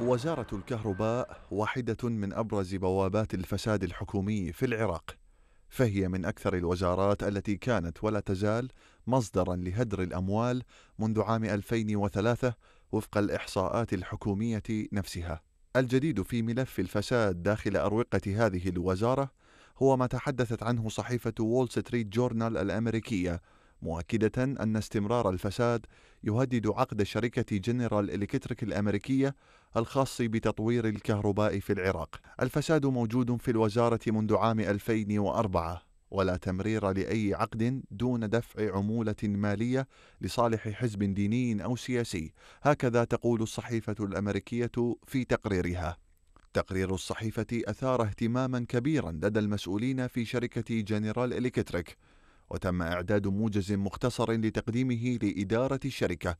وزارة الكهرباء واحدة من أبرز بوابات الفساد الحكومي في العراق، فهي من أكثر الوزارات التي كانت ولا تزال مصدرا لهدر الأموال منذ عام 2003 وفق الإحصاءات الحكومية نفسها. الجديد في ملف الفساد داخل أروقة هذه الوزارة هو ما تحدثت عنه صحيفة وول ستريت جورنال الأمريكية مؤكدة أن استمرار الفساد يهدد عقد شركة جنرال إلكتريك الأمريكية الخاص بتطوير الكهرباء في العراق. الفساد موجود في الوزارة منذ عام 2004 ولا تمرير لأي عقد دون دفع عمولة مالية لصالح حزب ديني أو سياسي، هكذا تقول الصحيفة الأمريكية في تقريرها. تقرير الصحيفة أثار اهتماما كبيرا لدى المسؤولين في شركة جنرال إلكتريك وتم إعداد موجز مختصر لتقديمه لإدارة الشركة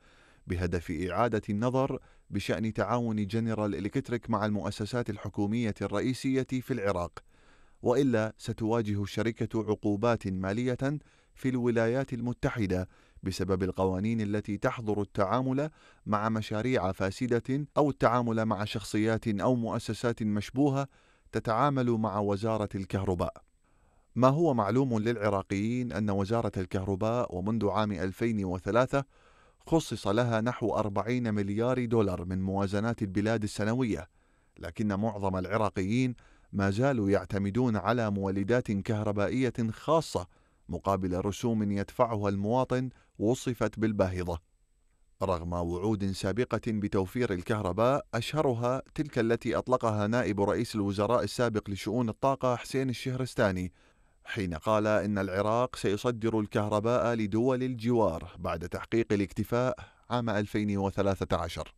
بهدف إعادة النظر بشأن تعاون جنرال إلكتريك مع المؤسسات الحكومية الرئيسية في العراق وإلا ستواجه الشركة عقوبات مالية في الولايات المتحدة بسبب القوانين التي تحظر التعامل مع مشاريع فاسدة أو التعامل مع شخصيات أو مؤسسات مشبوهة تتعامل مع وزارة الكهرباء ما هو معلوم للعراقيين أن وزارة الكهرباء ومنذ عام 2003 خصص لها نحو 40 مليار دولار من موازنات البلاد السنوية، لكن معظم العراقيين ما زالوا يعتمدون على مولدات كهربائية خاصة مقابل رسوم يدفعها المواطن وصفت بالباهظة. رغم وعود سابقة بتوفير الكهرباء أشهرها تلك التي أطلقها نائب رئيس الوزراء السابق لشؤون الطاقة حسين الشهرستاني حين قال إن العراق سيصدر الكهرباء لدول الجوار بعد تحقيق الاكتفاء عام 2013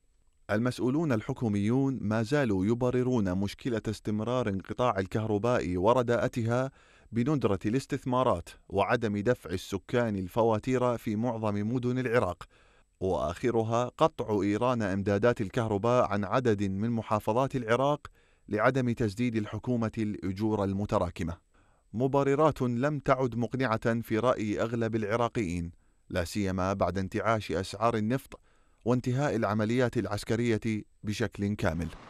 المسؤولون الحكوميون ما زالوا يبررون مشكلة استمرار انقطاع الكهرباء ورداءتها بندرة الاستثمارات وعدم دفع السكان الفواتير في معظم مدن العراق واخرها قطع ايران امدادات الكهرباء عن عدد من محافظات العراق لعدم تسديد الحكومه الاجور المتراكمه مبررات لم تعد مقنعة في رأي أغلب العراقيين لا سيما بعد انتعاش أسعار النفط وانتهاء العمليات العسكرية بشكل كامل